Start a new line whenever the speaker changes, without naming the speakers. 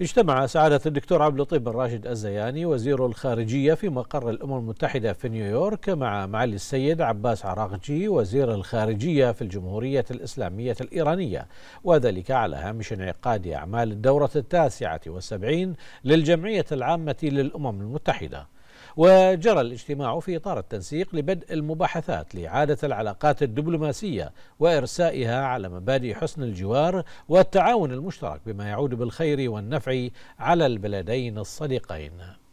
اجتمع سعادة الدكتور عبد اللطيف بن راشد الزياني وزير الخارجية في مقر الأمم المتحدة في نيويورك مع معالي السيد عباس عراقجي وزير الخارجية في الجمهورية الإسلامية الإيرانية وذلك على هامش انعقاد أعمال الدورة التاسعة والسبعين للجمعية العامة للأمم المتحدة وجرى الاجتماع في إطار التنسيق لبدء المباحثات لإعادة العلاقات الدبلوماسية وإرسائها على مبادئ حسن الجوار والتعاون المشترك بما يعود بالخير والنفع على البلدين الصديقين